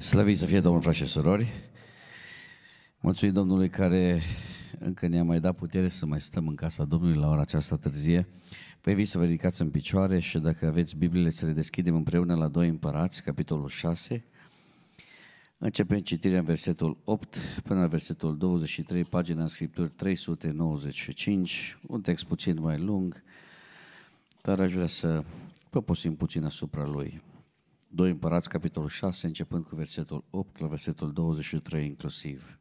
Slavi să fie Domnul, frate și surori! Mulțumim Domnului care încă ne-a mai dat putere să mai stăm în casa Domnului la ora aceasta târzie. Păi vii să vă ridicați în picioare și dacă aveți Biblie să le deschidem împreună la Doi împărați, capitolul 6. Începem citirea în versetul 8 până la versetul 23, pagina în Scripturi 395, un text puțin mai lung, dar aș vrea să păposim puțin asupra lui. 2 Împărați, capitolul 6, începând cu versetul 8 la versetul 23 inclusiv.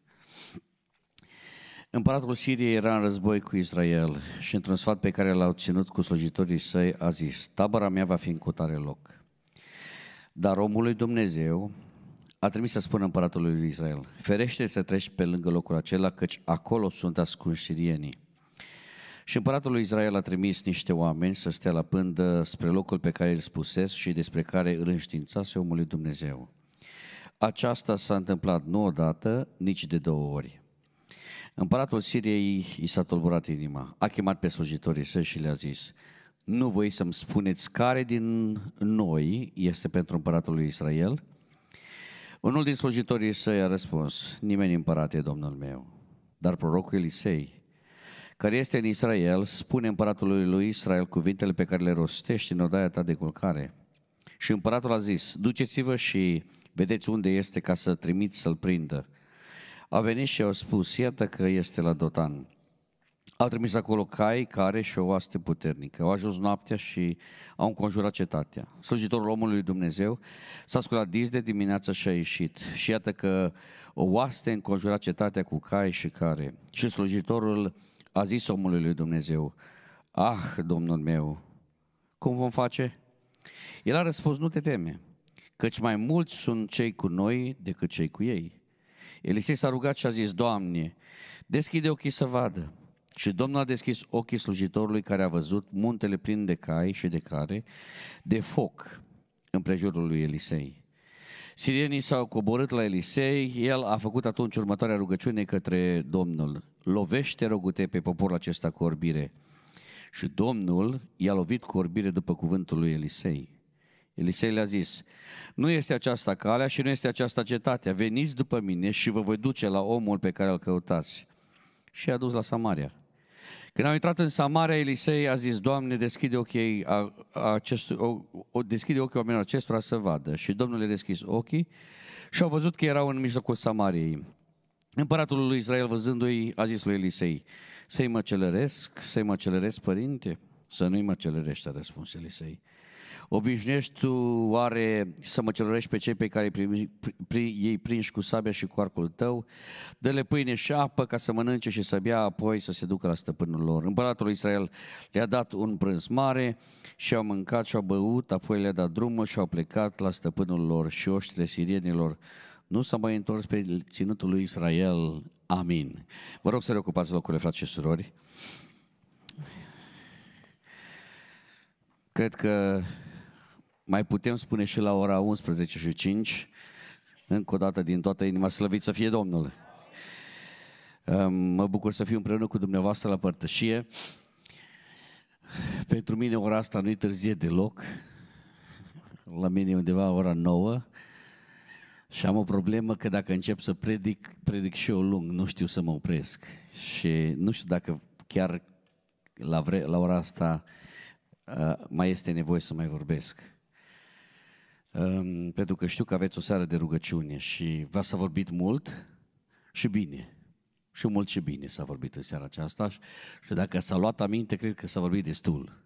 Împăratul Siriei era în război cu Israel și într-un sfat pe care l-au ținut cu slujitorii săi a zis, tabăra mea va fi în cutare loc. Dar omul lui Dumnezeu a trimis să spună împăratului lui Israel, ferește să treci pe lângă locul acela, căci acolo sunt ascunși sirienii. Și împăratul lui Israel a trimis niște oameni să stea la pândă spre locul pe care îl spusese și despre care îl înștiințase lui Dumnezeu. Aceasta s-a întâmplat nu odată, nici de două ori. Împăratul Siriei i s-a tulburat inima, a chemat pe slujitorii săi și le-a zis, nu voi să-mi spuneți care din noi este pentru împăratul lui Israel? Unul din slujitorii săi a răspuns, nimeni împărat e domnul meu. Dar prorocul Elisei care este în Israel, spune împăratului lui Israel cuvintele pe care le rostești în odaia ta de culcare. Și împăratul a zis, duceți-vă și vedeți unde este ca să trimiți să-l prindă. A venit și au spus, iată că este la Dotan. A trimis acolo cai care și o oaste puternică. Au ajuns noaptea și au înconjurat cetatea. Slujitorul omului Dumnezeu s-a sculat dis de dimineață și a ieșit. Și iată că o oaste înconjura cetatea cu cai și care. Și slujitorul a zis omului lui Dumnezeu, ah, Domnul meu, cum vom face? El a răspuns, nu te teme, căci mai mulți sunt cei cu noi decât cei cu ei. Elisei s-a rugat și a zis, Doamne, deschide ochii să vadă. Și Domnul a deschis ochii slujitorului care a văzut muntele plin de cai și de care, de foc în prejurul lui Elisei. Sirienii s-au coborât la Elisei, el a făcut atunci următoarea rugăciune către Domnul lovește, rogute, pe poporul acesta cu orbire. Și Domnul i-a lovit cu orbire după cuvântul lui Elisei. Elisei le-a zis, nu este aceasta calea și nu este aceasta cetatea, veniți după mine și vă voi duce la omul pe care îl căutați. Și a dus la Samaria. Când au intrat în Samaria, Elisei a zis, Doamne, deschide ochii, a, a acest, o, o, deschide ochii oamenilor acestora să vadă. Și Domnul le-a deschis ochii și au văzut că erau în mijlocul Samariei. Împăratul lui Israel, văzându-i, a zis lui Elisei, să-i celeresc, să-i celeresc, părinte? Să nu-i celerești, a răspuns Elisei. Obișnuiești tu oare să măcelărești pe cei pe care ei prinși cu sabia și cu arcul tău? Dă-le pâine și apă ca să mănânce și să bea apoi să se ducă la stăpânul lor. Împăratul lui Israel le-a dat un prânz mare și au mâncat și au băut, apoi le-a dat drumul și au plecat la stăpânul lor și oștile sirienilor nu s-a mai întors pe ținutul lui Israel. Amin. Vă rog să reocupați locurile, frate și surori. Cred că mai putem spune și la ora 11 și 5, încă o dată din toată inima, slăvit să fie Domnul. Mă bucur să fiu împreună cu dumneavoastră la părtășie. Pentru mine ora asta nu-i târzie deloc. La mine undeva ora 9 și am o problemă că dacă încep să predic, predic și eu lung, nu știu să mă opresc. Și nu știu dacă chiar la, vre- la ora asta uh, mai este nevoie să mai vorbesc. Um, pentru că știu că aveți o seară de rugăciune și v s-a vorbit mult și bine. Și mult și bine s-a vorbit în seara aceasta și, și dacă s-a luat aminte, cred că s-a vorbit destul.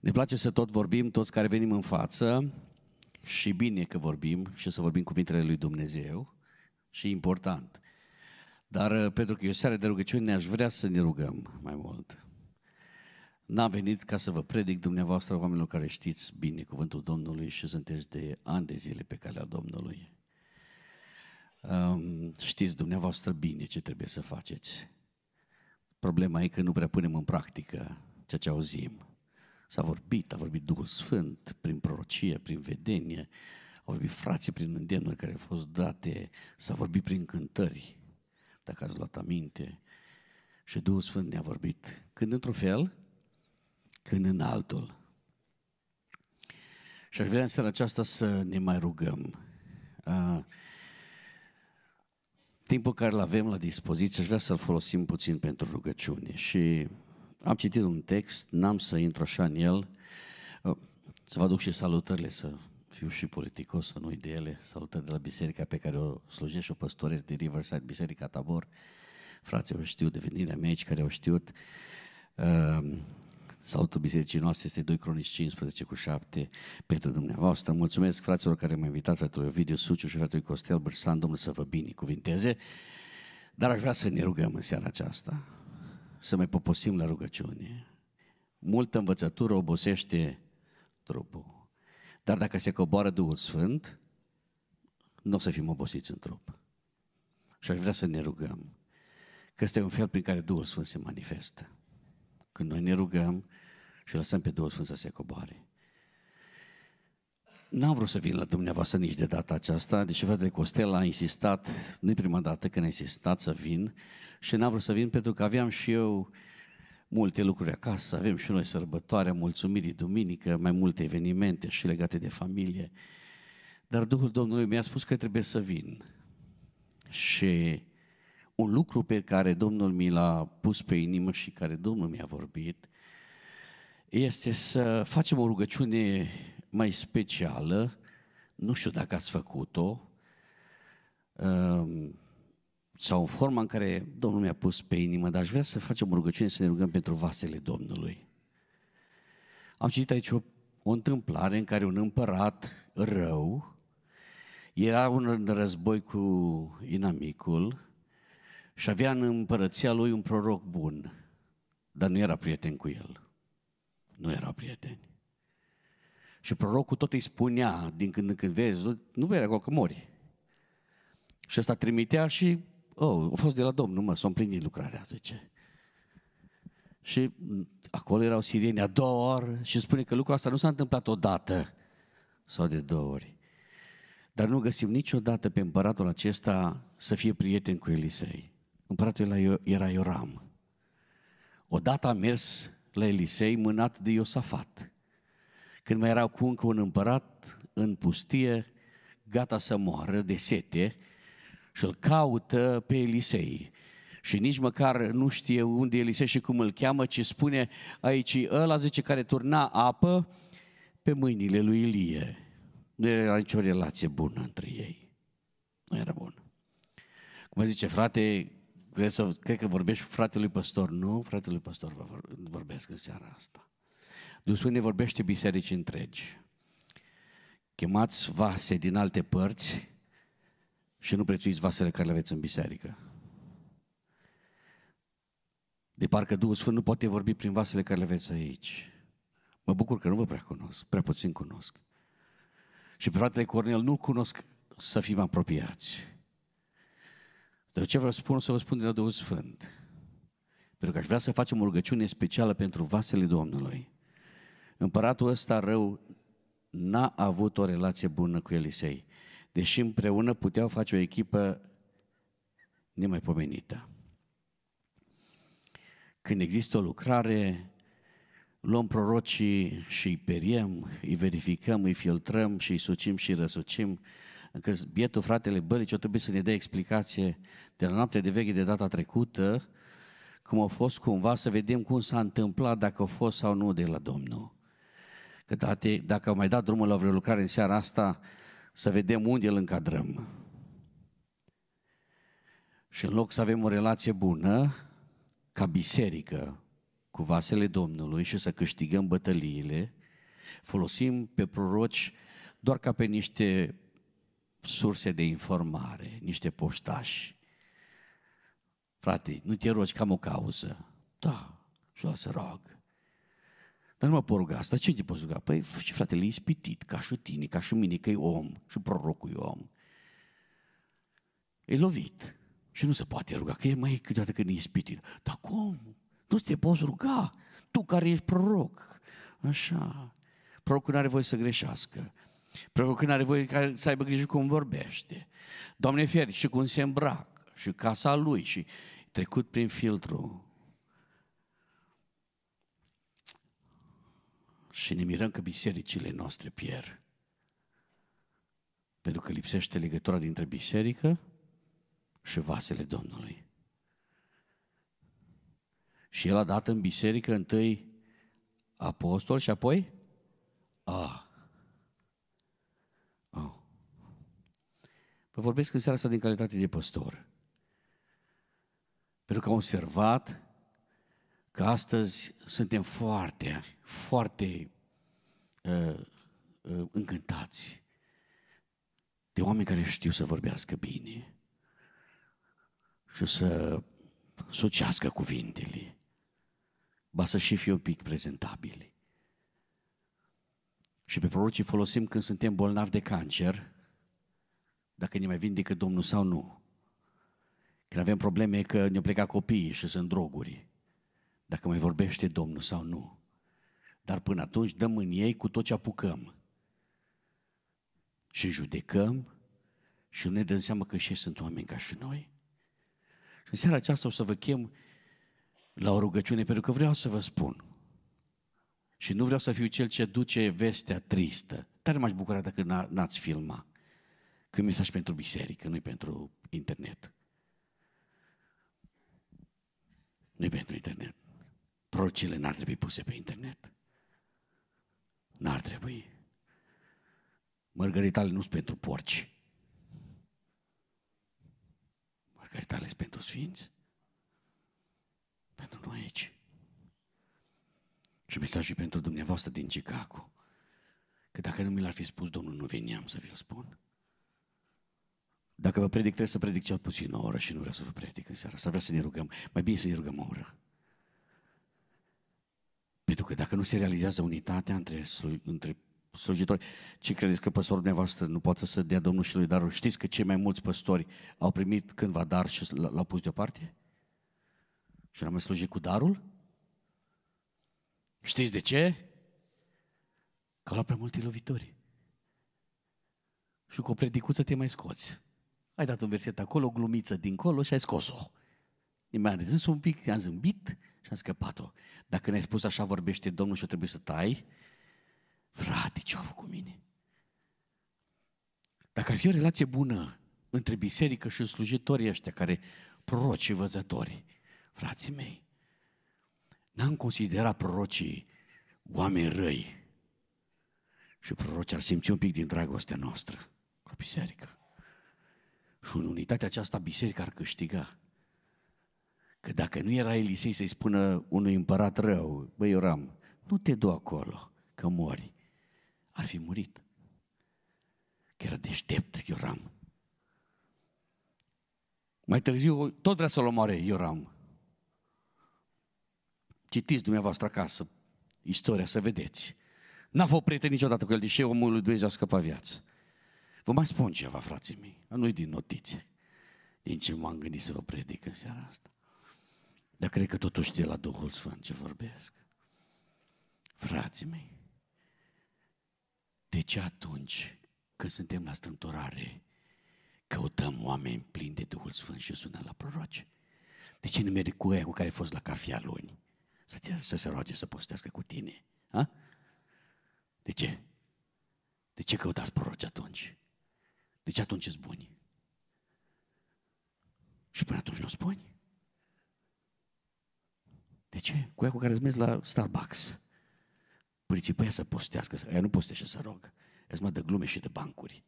Ne place să tot vorbim, toți care venim în față, și bine că vorbim și să vorbim cuvintele lui Dumnezeu și important. Dar uh, pentru că e o seară de rugăciune, aș vrea să ne rugăm mai mult. N-am venit ca să vă predic dumneavoastră oamenilor care știți bine cuvântul Domnului și sunteți de ani de zile pe calea Domnului. Um, știți dumneavoastră bine ce trebuie să faceți. Problema e că nu prea punem în practică ceea ce auzim. S-a vorbit, a vorbit Duhul Sfânt prin prorocie, prin vedenie, au vorbit frații prin îndemnuri care au fost date, s-a vorbit prin cântări, dacă ați luat aminte. Și Duhul Sfânt ne-a vorbit, când într-un fel, când în altul. Și aș vrea în seara aceasta să ne mai rugăm. timpul care îl avem la dispoziție, aș vrea să-l folosim puțin pentru rugăciune și am citit un text, n-am să intru așa în el, uh, să vă aduc și salutările, să fiu și politicos, să nu uit de ele, salutări de la biserica pe care o slujesc și o păstoresc de Riverside, Biserica Tabor, frații au știut, devenirea mea aici care au știut, uh, Salutul bisericii noastre este 2 Cronici 15 cu 7 pentru dumneavoastră. Mulțumesc fraților care m-au invitat, fratele Ovidiu Suciu și fratele Costel Bărsan, Domnul să vă binecuvinteze. Dar aș vrea să ne rugăm în seara aceasta să mai poposim la rugăciune. Multă învățătură obosește trupul. Dar dacă se coboară Duhul Sfânt, nu o să fim obosiți în trup. Și aș vrea să ne rugăm. Că este un fel prin care Duhul Sfânt se manifestă. Când noi ne rugăm și lăsăm pe Duhul Sfânt să se coboare. N-am vrut să vin la dumneavoastră nici de data aceasta, deși fratele Costel a insistat, nu prima dată când a insistat să vin și n-am vrut să vin pentru că aveam și eu multe lucruri acasă, avem și noi sărbătoarea mulțumirii duminică, mai multe evenimente și legate de familie. Dar Duhul Domnului mi-a spus că trebuie să vin. Și un lucru pe care Domnul mi l-a pus pe inimă și care Domnul mi-a vorbit este să facem o rugăciune mai specială, nu știu dacă ați făcut-o, ehm, sau în forma în care Domnul mi-a pus pe inimă, dar aș vrea să facem rugăciune, să ne rugăm pentru vasele Domnului. Am citit aici o, o întâmplare în care un împărat rău era un război cu inamicul și avea în împărăția lui un proroc bun, dar nu era prieten cu el. Nu era prieten. Și prorocul tot îi spunea, din când în când vezi, nu vei acolo că mori. Și ăsta trimitea și, oh, a fost de la Domnul, mă, s-a împlinit lucrarea, zice. Și acolo erau sirieni a doua ori și spune că lucrul asta nu s-a întâmplat odată sau de două ori. Dar nu găsim niciodată pe împăratul acesta să fie prieten cu Elisei. Împăratul era Ioram. Odată a mers la Elisei mânat de Iosafat când mai erau cu încă un împărat în pustie, gata să moară de sete și îl caută pe Elisei. Și nici măcar nu știe unde Elisei și cum îl cheamă, ci spune aici, ăla zice care turna apă pe mâinile lui Ilie. Nu era nicio relație bună între ei. Nu era bună. Cum zice, frate, cred, să, cred că vorbești fratelui pastor? Nu, fratelui pastor vorbesc în seara asta. Dumnezeu ne vorbește biserici întregi. Chemați vase din alte părți și nu prețuiți vasele care le aveți în biserică. De parcă Duhul Sfânt nu poate vorbi prin vasele care le aveți aici. Mă bucur că nu vă prea cunosc, prea puțin cunosc. Și pe fratele Cornel nu-l cunosc să fim apropiați. Dar ce vreau să spun, să vă spun de la Duhul Sfânt. Pentru că aș vrea să facem o rugăciune specială pentru vasele Domnului. Împăratul ăsta rău n-a avut o relație bună cu Elisei, deși împreună puteau face o echipă nemaipomenită. Când există o lucrare, luăm prorocii și îi periem, îi verificăm, îi filtrăm și îi sucim și îi răsucim, încă bietul fratele Bălici o trebuie să ne dea explicație de la noapte de veche de data trecută, cum a fost cumva, să vedem cum s-a întâmplat, dacă a fost sau nu de la Domnul. Că date, dacă au mai dat drumul la vreo lucrare în seara asta, să vedem unde îl încadrăm. Și în loc să avem o relație bună, ca biserică, cu vasele Domnului și să câștigăm bătăliile, folosim pe proroci doar ca pe niște surse de informare, niște poștași. Frate, nu te rogi, cam o cauză. Da, și o să rog. Dar nu mă pot ruga asta. Ce te poți ruga? Păi, ce fratele, e ispitit, ca și tine, ca și mine, că e om și prorocul e om. E lovit. Și nu se poate ruga, că e mai câteodată când e ispitit. Dar cum? Nu te poți ruga. Tu care ești proroc. Așa. Prorocul nu are voie să greșească. Prorocul nu are voie ca să aibă grijă cum vorbește. Doamne ferici și cum se îmbracă, și casa lui, și trecut prin filtru și ne mirăm că bisericile noastre pierd. Pentru că lipsește legătura dintre biserică și vasele Domnului. Și el a dat în biserică întâi apostol și apoi a. ah. Vă vorbesc în seara asta din calitate de păstor. Pentru că am observat că astăzi suntem foarte foarte uh, uh, încântați de oameni care știu să vorbească bine și să sucească cuvintele, ba să și fie un pic prezentabili. Și pe prorocii folosim când suntem bolnavi de cancer, dacă ne mai vindecă Domnul sau nu. Când avem probleme că ne-au plecat copiii și sunt droguri, dacă mai vorbește Domnul sau nu. Dar până atunci dăm în ei cu tot ce apucăm. Și judecăm și nu ne dăm seama că și ei sunt oameni ca și noi. Și în seara aceasta o să vă chem la o rugăciune, pentru că vreau să vă spun. Și nu vreau să fiu cel ce duce vestea tristă. Tare m-aș bucura dacă n-ați filma. Că e mesaj pentru biserică, nu pentru internet. nu pentru internet. Procile n-ar trebui puse pe internet. N-ar trebui. Mărgăritale nu sunt pentru porci. Mărgăritale sunt pentru sfinți. Pentru noi aici. Și mesajul pentru dumneavoastră din Chicago. Că dacă nu mi l-ar fi spus Domnul, nu veniam să vi-l spun. Dacă vă predic, trebuie să predic cel puțin o oră și nu vreau să vă predic în seara Să Vreau să ne rugăm. Mai bine să ne rugăm o oră că dacă nu se realizează unitatea între, între slujitori, ce credeți că păstorul dumneavoastră nu poate să dea Domnul și lui darul? Știți că cei mai mulți păstori au primit cândva dar și l-au pus deoparte? Și n am mai slujit cu darul? Știți de ce? Că au prea multe lovitori. Și cu o predicuță te mai scoți. Ai dat un verset acolo, o glumiță dincolo și ai scos-o. Mi-a zis un pic, am zâmbit și am scăpat-o. Dacă ne-ai spus așa vorbește Domnul și o trebuie să tai, frate, ce-a făcut cu mine? Dacă ar fi o relație bună între biserică și slujitorii ăștia care prorocii văzători, frații mei, n-am considerat prorocii oameni răi și prorocii ar simți un pic din dragostea noastră cu biserică Și în unitatea aceasta biserica ar câștiga. Că dacă nu era Elisei să-i spună unui împărat rău, băi Ioram, nu te du acolo, că mori, ar fi murit. Că era deștept Ioram. Mai târziu tot vrea să-l omoare Ioram. Citiți dumneavoastră acasă istoria, să vedeți. N-a fost prieten niciodată cu el, deși omul lui Dumnezeu a scăpat viața. Vă mai spun ceva, frații mei, nu-i din notițe, din ce m-am gândit să vă predic în seara asta. Dar cred că totuși de la Duhul Sfânt ce vorbesc. Frații mei, de ce atunci când suntem la strânturare, căutăm oameni plini de Duhul Sfânt și sună la proroci? De ce nu merg cu ea cu care ai fost la cafea luni? Să, te, să se roage să postească cu tine. Ha? De ce? De ce căutați proroci atunci? De ce atunci îți buni? Și până atunci nu spuni? De ce? Cu ea cu care îți la Starbucks. Principia păi să postească, ea nu postește să rog. Ea mă de glume și de bancuri.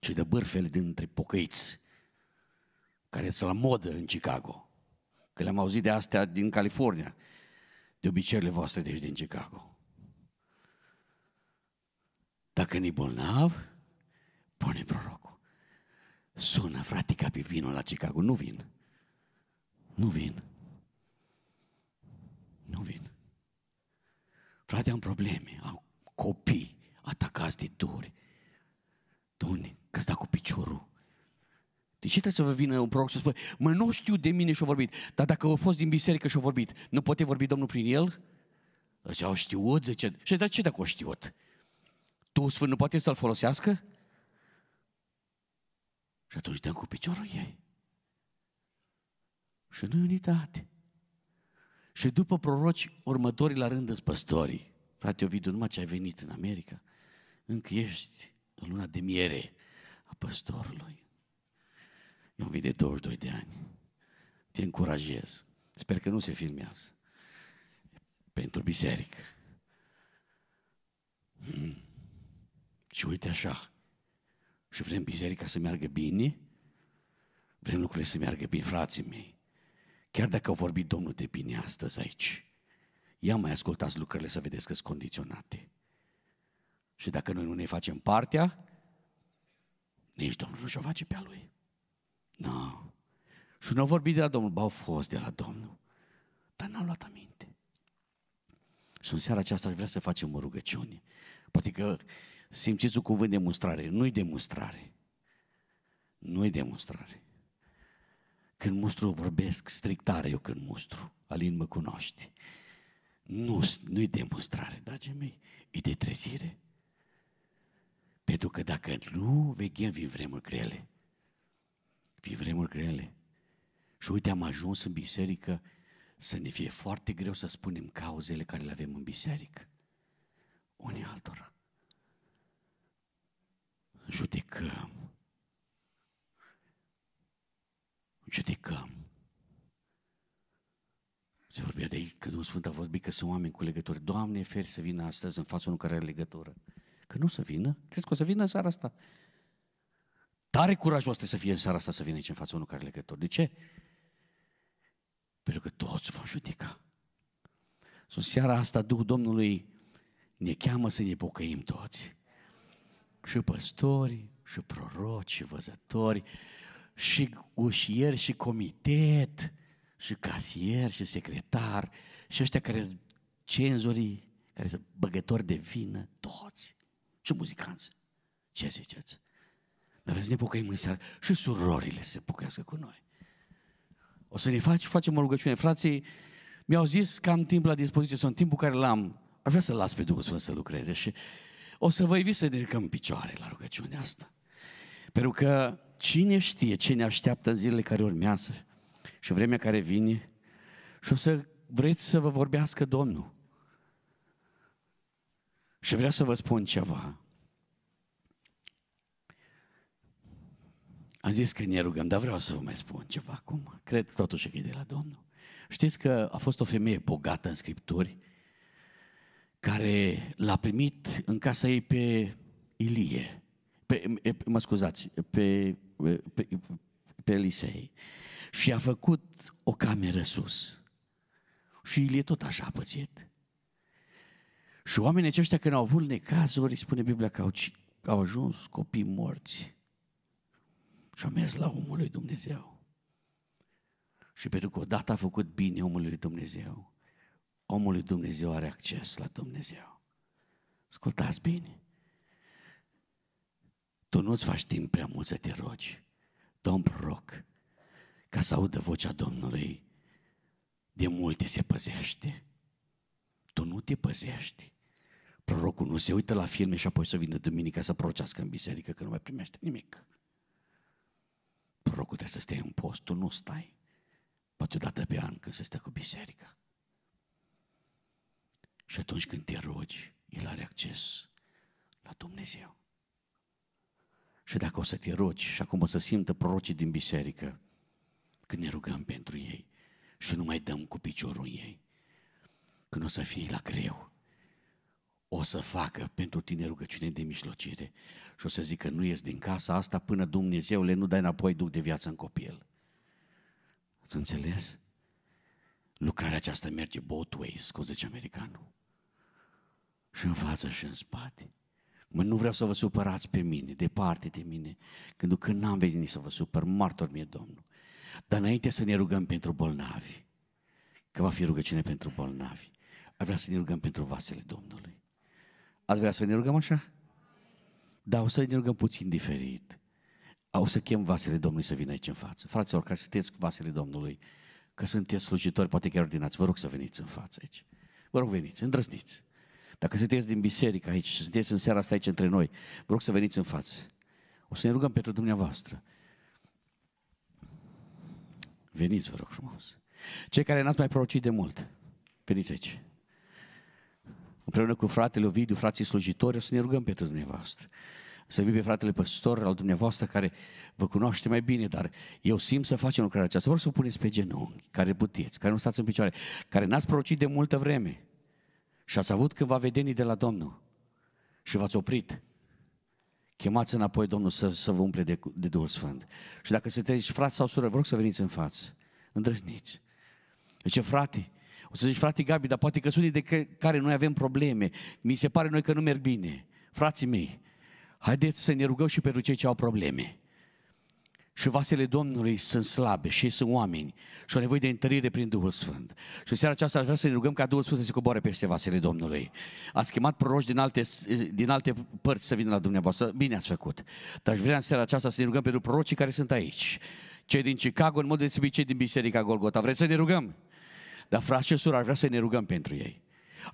Și de bârfele dintre pocăiți, care sunt la modă în Chicago. Că le-am auzit de astea din California, de obiceiurile voastre de aici din Chicago. Dacă ni bolnav, pune prorocul. Sună, fratica, pe vinul la Chicago. Nu vin. Nu vin. Nu vin. Frate, am probleme, am copii atacați de duri. Domne, că cu piciorul. De ce trebuie să vă vină un proroc să spui? mă, nu știu de mine și o vorbit, dar dacă a fost din biserică și o vorbit, nu poate vorbi Domnul prin el? Zice, au știut, zice, și dar ce dacă o știut? tu Sfânt nu poate să-l folosească? Și atunci dăm cu piciorul ei. Și nu unitate. Și după proroci, următorii la rând sunt păstorii. Frate Ovidiu, numai ce ai venit în America, încă ești în luna de miere a păstorului. Eu am de 22 de ani. Te încurajez. Sper că nu se filmează. Pentru biserică. Hmm. Și uite așa. Și vrem biserica să meargă bine? Vrem lucrurile să meargă bine, frații mei. Chiar dacă a vorbit Domnul de bine astăzi aici, ia mai ascultați lucrurile să vedeți că sunt condiționate. Și dacă noi nu ne facem partea, nici Domnul nu și-o face pe a Lui. Nu. No. Și nu au vorbit de la Domnul, ba au fost de la Domnul, dar n-au luat aminte. Și în seara aceasta aș vrea să facem o rugăciune. Poate că simțiți un cuvânt de mustrare. Nu-i demonstrare. Nu-i demonstrare. Când mustru vorbesc strict tare eu când mustru. Alin mă cunoști. Nu, nu-i demonstrare, dragii mei, e de trezire. Pentru că dacă nu veghem, vin vremuri grele. Vin vremuri grele. Și uite, am ajuns în biserică să ne fie foarte greu să spunem cauzele care le avem în biserică. Unii altora. Și uite că judecăm. Se vorbea de ei, că Duhul Sfânt a vorbit că sunt oameni cu legături. Doamne, feri să vină astăzi în fața unui care are legătură. Că nu o să vină? Crezi că o să vină în seara asta? Tare curajos să fie în seara asta să vină aici în fața unui care are legătură. De ce? Pentru că toți vom judeca. Sunt seara asta, Duhul Domnului ne cheamă să ne pocăim toți. Și păstori, și proroci, și văzători, și ușier și comitet și casier și secretar și ăștia care sunt cenzorii, care sunt băgători de vină, toți și muzicanți. Ce ziceți? Dar vreți să ne pocăim în seară și surorile să se pocăiască cu noi. O să ne faci, facem o rugăciune. Frații, mi-au zis că am timp la dispoziție sau în timpul care l-am. Ar vrea să las pe Duhul Sfânt să lucreze și o să vă invit să ne ridicăm picioare la rugăciunea asta. Pentru că cine știe ce ne așteaptă în zilele care urmează și vremea care vine și o să vreți să vă vorbească Domnul. Și vreau să vă spun ceva. Am zis că ne rugăm, dar vreau să vă mai spun ceva acum. Cred totuși că e de la Domnul. Știți că a fost o femeie bogată în Scripturi care l-a primit în casa ei pe Ilie, pe, mă scuzați, pe pe, pe Elisei și a făcut o cameră sus. Și e tot așa pățit. Și oamenii aceștia când au avut necazuri, spune Biblia că au, au ajuns copii morți. Și au mers la omul lui Dumnezeu. Și pentru că odată a făcut bine omul lui Dumnezeu, omul lui Dumnezeu are acces la Dumnezeu. Ascultați bine. Tu nu-ți faci timp prea mult să te rogi. Domn proroc, ca să audă vocea Domnului, de multe se păzește. Tu nu te păzești. Prorocul nu se uită la filme și apoi să vină duminica să procească în biserică că nu mai primește nimic. Prorocul trebuie să stai în post, tu nu stai. Poate o dată pe an când se stă cu biserica. Și atunci când te rogi, el are acces la Dumnezeu. Și dacă o să te rogi și acum o să simtă prorocii din biserică, când ne rugăm pentru ei și nu mai dăm cu piciorul în ei, când o să fie la greu, o să facă pentru tine rugăciune de mijlocire și o să zică nu ies din casa asta până Dumnezeu le nu dai înapoi duc de viață în copil. Ați înțeles? Lucrarea aceasta merge both ways, cum zice americanul. Și în față și în spate. Mă, nu vreau să vă supărați pe mine, departe de mine, când că n-am venit să vă supăr, martor mie Domnul. Dar înainte să ne rugăm pentru bolnavi, că va fi rugăciune pentru bolnavi, ar vrea să ne rugăm pentru vasele Domnului. Ați vrea să ne rugăm așa? Dar o să ne rugăm puțin diferit. O să chem vasele Domnului să vină aici în față. Fraților, care sunteți vasele Domnului, că sunteți slujitori, poate chiar ordinați, vă rog să veniți în față aici. Vă rog, veniți, îndrăzniți. Dacă sunteți din biserică aici și sunteți în seara asta aici între noi, vă rog să veniți în față. O să ne rugăm pentru dumneavoastră. Veniți, vă rog frumos. Cei care n-ați mai prorocit de mult, veniți aici. Împreună cu fratele Ovidiu, frații slujitori, o să ne rugăm pentru dumneavoastră. Să vii pe fratele păstor al dumneavoastră care vă cunoaște mai bine, dar eu simt să facem lucrarea aceasta. Vă rog să o puneți pe genunchi, care puteți, care nu stați în picioare, care n-ați prorocit de multă vreme. Și ați avut va vedenii de la Domnul și v-ați oprit. Chemați înapoi Domnul să, să vă umple de, de Duhul Sfânt. Și dacă sunteți frați sau surori, vă rog să veniți în față. Îndrăzniți. Zice, frate, o să zici, frate Gabi, dar poate că sunt de care noi avem probleme. Mi se pare noi că nu merg bine. Frații mei, haideți să ne rugăm și pentru cei ce au probleme și vasele Domnului sunt slabe și ei sunt oameni și au nevoie de întărire prin Duhul Sfânt. Și în seara aceasta aș vrea să ne rugăm ca Duhul Sfânt să se coboare peste vasele Domnului. Ați chemat proroși din alte, din alte părți să vină la dumneavoastră, bine ați făcut. Dar aș vrea în seara aceasta să ne rugăm pentru prorocii care sunt aici. Cei din Chicago, în mod deosebit cei din Biserica Golgota. Vreți să ne rugăm? Dar frate și sur, aș vrea să ne rugăm pentru ei.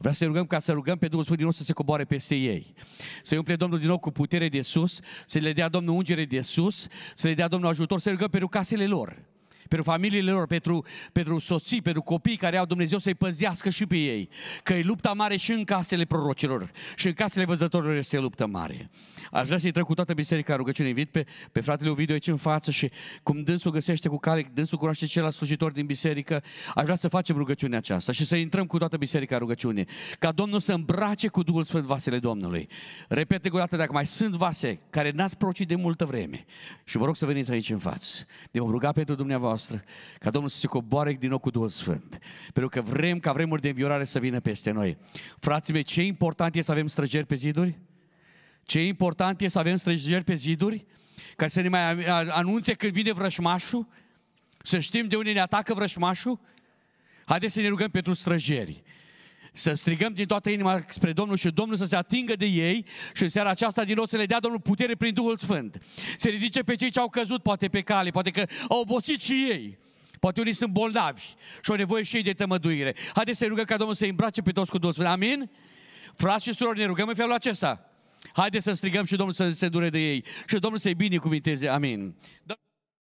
Vreau să rugăm ca să rugăm pe Duhul Sfânt din nou să se coboare peste ei. Să-i umple Domnul din nou cu putere de sus, să le dea Domnul ungere de sus, să le dea Domnul ajutor, să rugăm pentru casele lor pentru familiile lor, pentru, pentru soții, pentru copii care au Dumnezeu să-i păzească și pe ei. Că e lupta mare și în casele prorocilor și în casele văzătorilor este luptă mare. Aș vrea să-i trec cu toată biserica rugăciune. Invit pe, pe fratele Ovidiu aici în față și cum dânsul găsește cu cale, dânsul cunoaște celălalt slujitor din biserică, aș vrea să facem rugăciunea aceasta și să intrăm cu toată biserica rugăciune. Ca Domnul să îmbrace cu Duhul Sfânt vasele Domnului. Repete o dată, dacă mai sunt vase care n-ați procit de multă vreme și vă rog să veniți aici în față. Ne vom ruga pentru dumneavoastră noastră, ca Domnul să se coboare din nou cu Duhul Sfânt. Pentru că vrem ca vremuri de înviorare să vină peste noi. Frații mei, ce important e să avem străgeri pe ziduri? Ce important e să avem străgeri pe ziduri? Ca să ne mai anunțe când vine vrășmașul? Să știm de unde ne atacă vrășmașul? Haideți să ne rugăm pentru străgeri. Să strigăm din toată inima spre Domnul și Domnul să se atingă de ei și în seara aceasta din nou să le dea Domnul putere prin Duhul Sfânt. Se ridice pe cei ce au căzut poate pe cale, poate că au obosit și ei. Poate unii sunt bolnavi și au nevoie și ei de tămăduire. Haideți să rugăm ca Domnul să i îmbrace pe toți cu Duhul Sfânt. Amin? Frați și surori, ne rugăm în felul acesta. Haideți să strigăm și Domnul să se dure de ei și Domnul să-i binecuvinteze. Amin.